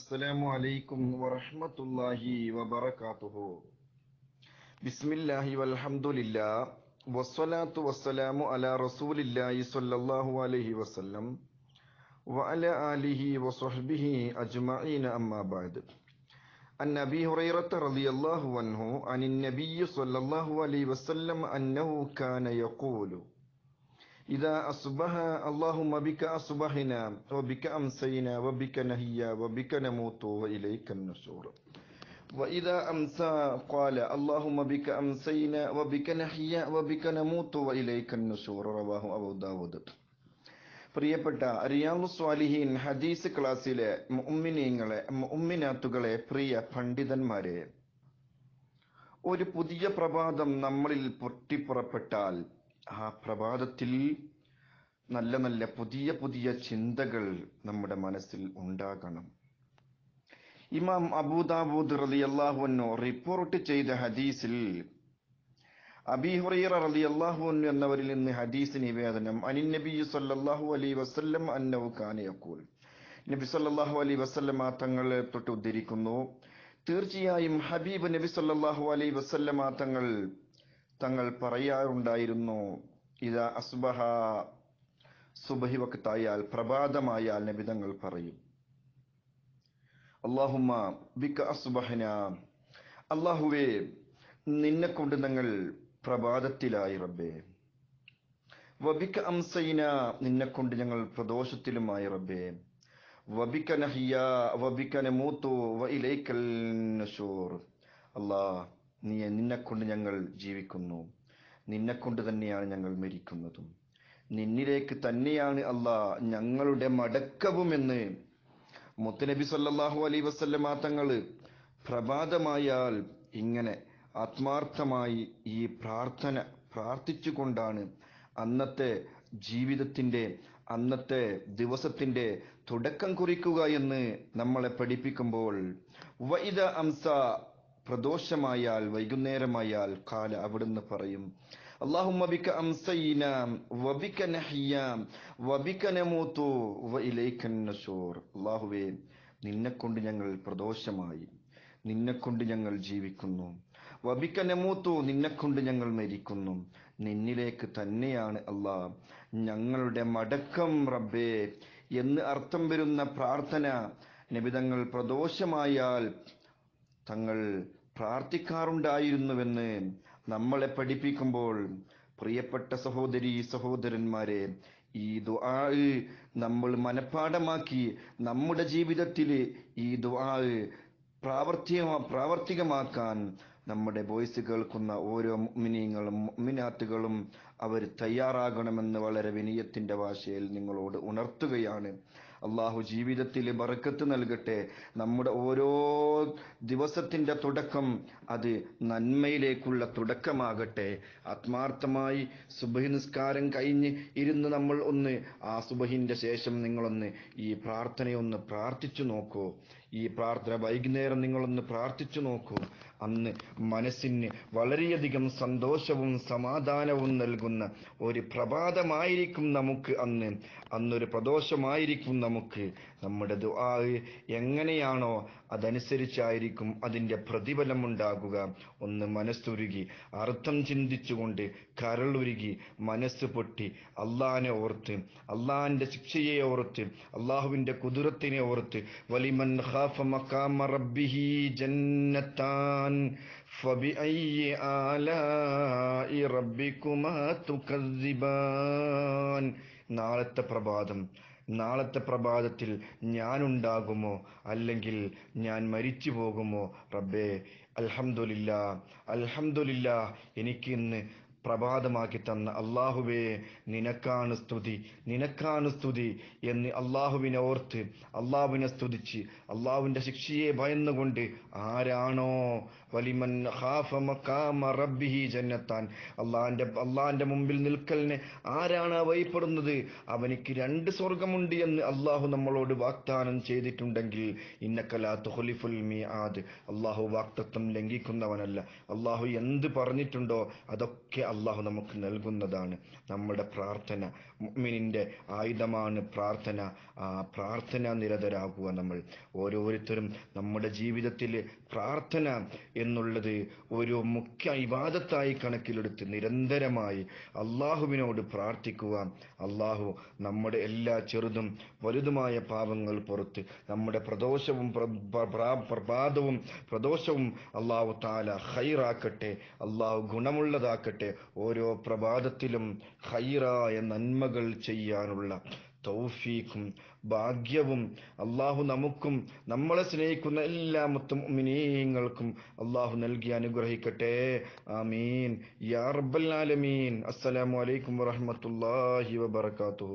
السلام عليكم ورحمة الله وبركاته بسم الله والحمد لله والصلاة والسلام على رسول الله صلى الله عليه وسلم وعلى آله وصحبه أجمعين أما بعد عن أبي هريرة رضي الله عنه عن النبي صلى الله عليه وسلم أنه كان يقول إذا أصبح اللهم بك أصبحنا وبك أمسينا وبك نهيا وبك نموت وإليك النشور وإذا أمسى قال اللهم بك أمسينا وبك نحيا وبك نموت وإليك النشور رواه أبو داود പ്രിയപ്പെട്ട റിയാവു സ്വാലിഹിൻ ഹദീസ് ക്ലാസ്സിലെ ഉമ്മിനീങ്ങളെ ഉമ്മിനാത്തുകളെ പ്രിയ പണ്ഡിതന്മാരെ ഒരു പുതിയ പ്രഭാതം നമ്മളിൽ പൊട്ടിപ്പുറപ്പെട്ടാൽ ആ പ്രഭാതത്തിൽ നല്ല നല്ല പുതിയ പുതിയ ചിന്തകൾ നമ്മുടെ മനസ്സിൽ ഉണ്ടാകണം ഇമാം അബൂദാബൂദ് റലി അള്ളാഹുവിനു റിപ്പോർട്ട് ചെയ്ത ഹദീസിൽ അബിഹുറൈറ റലി അള്ളാഹുവിനു എന്നവരിൽ നിന്ന് ഹദീസ് നിവേദനം അനിൻ നബി സല്ലാഹു അലൈ വസ്ല്ലം അന്നവു കാനയക്കൂൽ നബി സല്ലാഹു അലൈ വസ്ല്ലം ആ തങ്ങളെ തൊട്ട് ഉദ്ധരിക്കുന്നു തീർച്ചയായും ഹബീബ് നബി സല്ലാഹു അലൈ വസ്ല്ലം ആ തങ്ങൾ തങ്ങൾ പറയാറുണ്ടായിരുന്നു ഇതാ അസ്ബഹ സുബഹി വക്തായാൽ പ്രഭാതമായാൽ നബി തങ്ങൾ പറയും അള്ളാഹുമ ബിക്ക അസ്ബഹന അള്ളാഹുവേ നിന്നെ കൊണ്ട് ഞങ്ങൾ പ്രഭാതത്തിലായി റബ്ബേ വബിക അംസൈന നിന്നെ കൊണ്ട് ഞങ്ങൾ പ്രദോഷത്തിലുമായി റബ്ബേ വബിക്ക നഹിയ വബിക്ക നമൂത്തു വ ഇലൈക്കൽ നഷൂർ അള്ളാഹ് നീ നിന്നെക്കൊണ്ട് ഞങ്ങൾ ജീവിക്കുന്നു നിന്നെക്കൊണ്ട് തന്നെയാണ് ഞങ്ങൾ മരിക്കുന്നതും നിന്നിലേക്ക് തന്നെയാണ് അല്ല ഞങ്ങളുടെ മടക്കവും എന്ന് മുത്തനബി സല്ലാഹു അലൈ വസല്ലമ തങ്ങൾ പ്രഭാതമായാൽ ഇങ്ങനെ ആത്മാർത്ഥമായി ഈ പ്രാർത്ഥന പ്രാർത്ഥിച്ചുകൊണ്ടാണ് അന്നത്തെ ജീവിതത്തിൻ്റെ അന്നത്തെ ദിവസത്തിൻ്റെ തുടക്കം കുറിക്കുക എന്ന് നമ്മളെ പഠിപ്പിക്കുമ്പോൾ വൈദ അംസ പ്രദോഷമായാൽ വൈകുന്നേരമായാൽ കാല അവിടുന്ന് പറയും اللهم നിന്നെ കൊണ്ട് നിന്നെക്കൊണ്ട് ഞങ്ങൾ പ്രദോഷമായി നിന്നെക്കൊണ്ട് ഞങ്ങൾ ജീവിക്കുന്നു വബിക്ക നമൂത്തു നിന്നെക്കൊണ്ട് ഞങ്ങൾ മരിക്കുന്നു നിന്നിലേക്ക് തന്നെയാണ് അള്ളാഹ് ഞങ്ങളുടെ മടക്കം റബ്ബേ എന്ന് അർത്ഥം വരുന്ന പ്രാർത്ഥന നിബിതങ്ങൾ പ്രദോഷമായാൽ തങ്ങൾ പ്രാർത്ഥിക്കാറുണ്ടായിരുന്നുവെന്ന് നമ്മളെ പഠിപ്പിക്കുമ്പോൾ പ്രിയപ്പെട്ട സഹോദരി സഹോദരന്മാരെ ഈ ദുആ നമ്മൾ മനഃപ്പാഠമാക്കി നമ്മുടെ ജീവിതത്തിൽ ഈ ദുആ പ്രാവർത്തിക പ്രാവർത്തികമാക്കാൻ നമ്മുടെ വോയിസ് കേൾക്കുന്ന ഓരോ മിനിങ്ങളും മിനാത്തുകളും അവർ തയ്യാറാകണമെന്ന് വളരെ വിനയത്തിന്റെ ഭാഷയിൽ നിങ്ങളോട് ഉണർത്തുകയാണ് അള്ളാഹു ജീവിതത്തിൽ ബറക്കത്ത് നൽകട്ടെ നമ്മുടെ ഓരോ ദിവസത്തിന്റെ തുടക്കം അത് നന്മയിലേക്കുള്ള തുടക്കമാകട്ടെ ആത്മാർത്ഥമായി സുബഹി നിസ്കാരം കഴിഞ്ഞ് ഇരുന്ന് നമ്മൾ ഒന്ന് ആ സുബഹിന്റെ ശേഷം നിങ്ങളൊന്ന് ഈ പ്രാർത്ഥനയൊന്ന് പ്രാർത്ഥിച്ചു നോക്കൂ ഈ പ്രാർത്ഥന വൈകുന്നേരം നിങ്ങളൊന്ന് പ്രാർത്ഥിച്ചു നോക്കൂ അന്ന് മനസ്സിന് വളരെയധികം സന്തോഷവും സമാധാനവും നൽകുന്ന ഒരു പ്രഭാതമായിരിക്കും നമുക്ക് അന്ന് അന്നൊരു പ്രദോഷമായിരിക്കും നമുക്ക് നമ്മുടെ ദുആ എങ്ങനെയാണോ അതനുസരിച്ചായിരിക്കും അതിൻ്റെ പ്രതിഫലം ഉണ്ടാകുക ഒന്ന് മനസ്സുരുകി അർത്ഥം ചിന്തിച്ചുകൊണ്ട് കരളുരുകി മനസ്സ് പൊട്ടി അള്ളാഹിനെ ഓർത്ത് അള്ളാഹിൻ്റെ ശിക്ഷയെ ഓർത്ത് അള്ളാഹുവിൻ്റെ കുതിരത്തിനെ ഓർത്ത് വലിമൻ ഖാഫ മഖാമ റബ്ബിഹി ജന്നത്താൻ فبأي آلاء ربكما تكذبان നാളത്തെ പ്രഭാതം നാളത്തെ പ്രഭാതത്തിൽ ഞാനുണ്ടാകുമോ അല്ലെങ്കിൽ ഞാൻ മരിച്ചു പോകുമോ റബ്ബേ അൽഹംദുലില്ല അൽഹംദുലില്ല എനിക്കിന്ന് പ്രഭാതമാക്കി തന്ന അള്ളാഹുവേ നിനക്കാണ് സ്തുതി നിനക്കാണ് സ്തുതി എന്ന് അള്ളാഹുവിനെ ഓർത്ത് അള്ളാഹുവിനെ സ്തുതിച്ച് അള്ളാഹുവിൻ്റെ ശിക്ഷയെ ഭയന്നുകൊണ്ട് ആരാണോ വലിമൻ റബ്ബിഹി ജന്നത്താൻ അള്ളാഹിൻ്റെ അള്ളാഹിൻ്റെ മുമ്പിൽ നിൽക്കലിനെ ആരാണ് ഭയപ്പെടുന്നത് അവനിക്ക് രണ്ട് സ്വർഗമുണ്ട് എന്ന് അള്ളാഹു നമ്മളോട് വാഗ്ദാനം ചെയ്തിട്ടുണ്ടെങ്കിൽ ഇന്നക്കലാ തുഹലിഫുൽ മീ ആദ് അള്ളാഹു വാക്തത്വം ലംഘിക്കുന്നവനല്ല അള്ളാഹു എന്ത് പറഞ്ഞിട്ടുണ്ടോ അതൊക്കെ അള്ളാഹു നമുക്ക് നൽകുന്നതാണ് നമ്മുടെ പ്രാർത്ഥന മിനിൻ്റെ ആയുധമാണ് പ്രാർത്ഥന പ്രാർത്ഥന നിരതരാകുക നമ്മൾ ഓരോരുത്തരും നമ്മുടെ ജീവിതത്തിൽ പ്രാർത്ഥന എന്നുള്ളത് ഒരു മുഖ്യ ഇബാദത്തായി കണക്കിലെടുത്ത് നിരന്തരമായി അള്ളാഹുവിനോട് പ്രാർത്ഥിക്കുക അള്ളാഹു നമ്മുടെ എല്ലാ ചെറുതും വലുതുമായ പാപങ്ങൾ പുറത്ത് നമ്മുടെ പ്രദോഷവും പ്രഭാതവും പ്രദോഷവും അള്ളാഹു താല ഹൈറാക്കട്ടെ അള്ളാഹു ഗുണമുള്ളതാക്കട്ടെ ഓരോ പ്രഭാതത്തിലും ഹൈറായ നന്മകൾ ചെയ്യാനുള്ള തൗഫീഖും ഭാഗ്യവും അള്ളാഹു നമുക്കും നമ്മളെ സ്നേഹിക്കുന്ന എല്ലാ മുത്തുമിനീയങ്ങൾക്കും അള്ളാഹു നൽകി അനുഗ്രഹിക്കട്ടെ ആമീൻ യാ റബ്ബൽ ആലമീൻ അസ്സലാമു അലൈക്കും വറഹ്മത്തുള്ളാഹി വബർക്കാത്തു